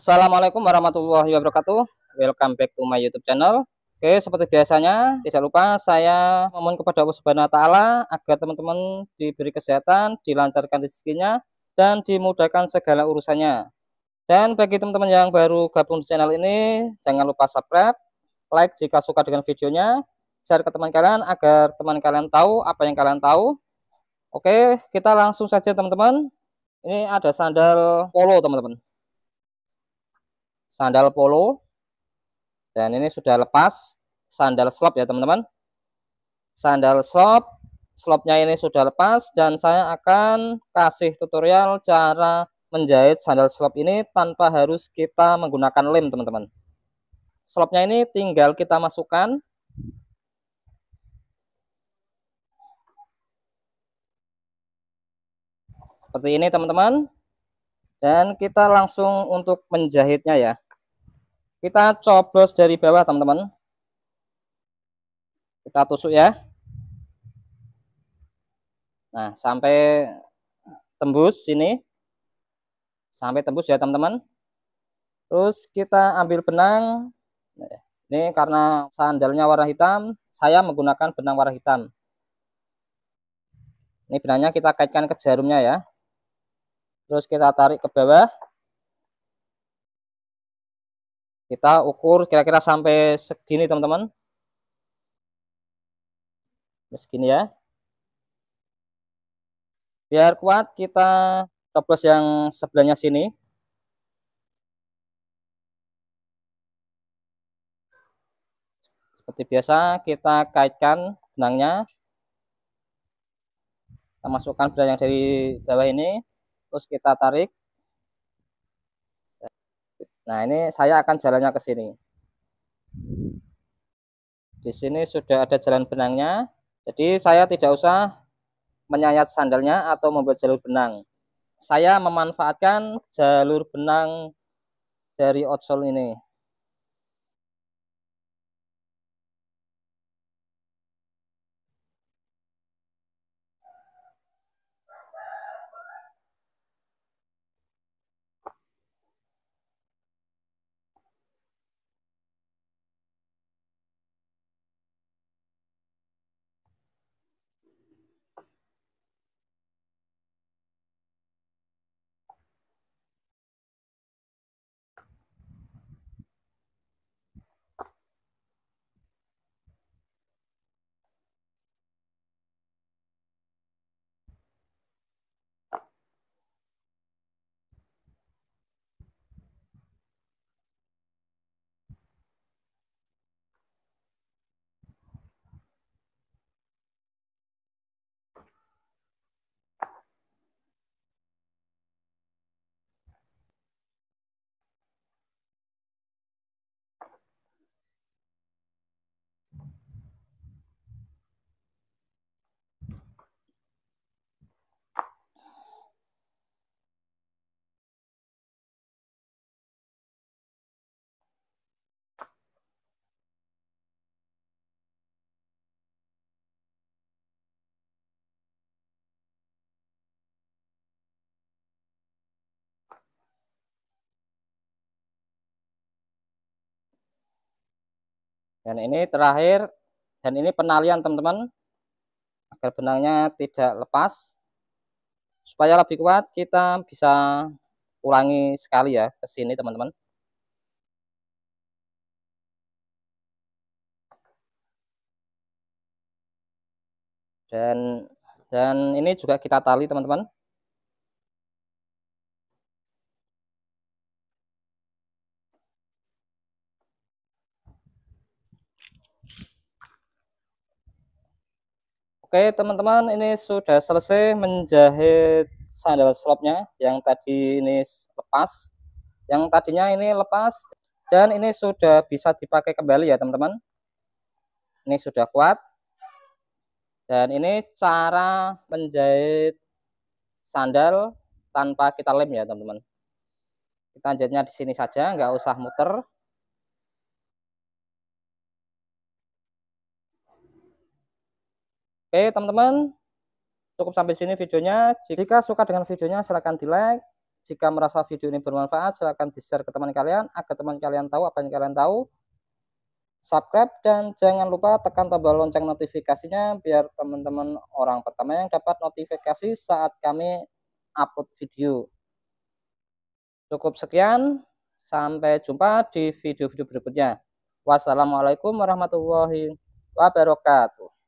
Assalamualaikum warahmatullahi wabarakatuh. Welcome back to my YouTube channel. Oke, seperti biasanya, tidak lupa saya memohon kepada Allah Subhanahu wa taala agar teman-teman diberi kesehatan, dilancarkan rezekinya dan dimudahkan segala urusannya. Dan bagi teman-teman yang baru gabung di channel ini, jangan lupa subscribe, like jika suka dengan videonya, share ke teman kalian agar teman kalian tahu apa yang kalian tahu. Oke, kita langsung saja teman-teman. Ini ada sandal polo teman-teman sandal polo dan ini sudah lepas sandal slop ya teman-teman sandal slop slopnya ini sudah lepas dan saya akan kasih tutorial cara menjahit sandal slop ini tanpa harus kita menggunakan lem teman-teman slopnya ini tinggal kita masukkan seperti ini teman-teman dan kita langsung untuk menjahitnya ya. Kita coblos dari bawah teman-teman. Kita tusuk ya. Nah, sampai tembus sini. Sampai tembus ya teman-teman. Terus kita ambil benang. Ini karena sandalnya warna hitam, saya menggunakan benang warna hitam. Ini benangnya kita kaitkan ke jarumnya ya. Terus kita tarik ke bawah. Kita ukur kira-kira sampai segini teman-teman. Segini ya. Biar kuat kita toples yang sebelahnya sini. Seperti biasa kita kaitkan benangnya. Kita masukkan benang yang dari bawah ini terus kita tarik nah ini saya akan jalannya ke sini di sini sudah ada jalan benangnya jadi saya tidak usah menyayat sandalnya atau membuat jalur benang saya memanfaatkan jalur benang dari outsole ini dan ini terakhir dan ini penalian teman-teman agar benangnya tidak lepas supaya lebih kuat kita bisa ulangi sekali ya ke sini teman-teman dan dan ini juga kita tali teman-teman Oke teman-teman ini sudah selesai menjahit sandal slopnya yang tadi ini lepas yang tadinya ini lepas dan ini sudah bisa dipakai kembali ya teman-teman ini sudah kuat dan ini cara menjahit sandal tanpa kita lem ya teman-teman kita jahitnya di sini saja nggak usah muter Oke teman-teman, cukup sampai sini videonya. Jika suka dengan videonya silahkan di like. Jika merasa video ini bermanfaat silahkan di share ke teman kalian agar teman kalian tahu apa yang kalian tahu. Subscribe dan jangan lupa tekan tombol lonceng notifikasinya biar teman-teman orang pertama yang dapat notifikasi saat kami upload video. Cukup sekian, sampai jumpa di video-video berikutnya. Wassalamualaikum warahmatullahi wabarakatuh.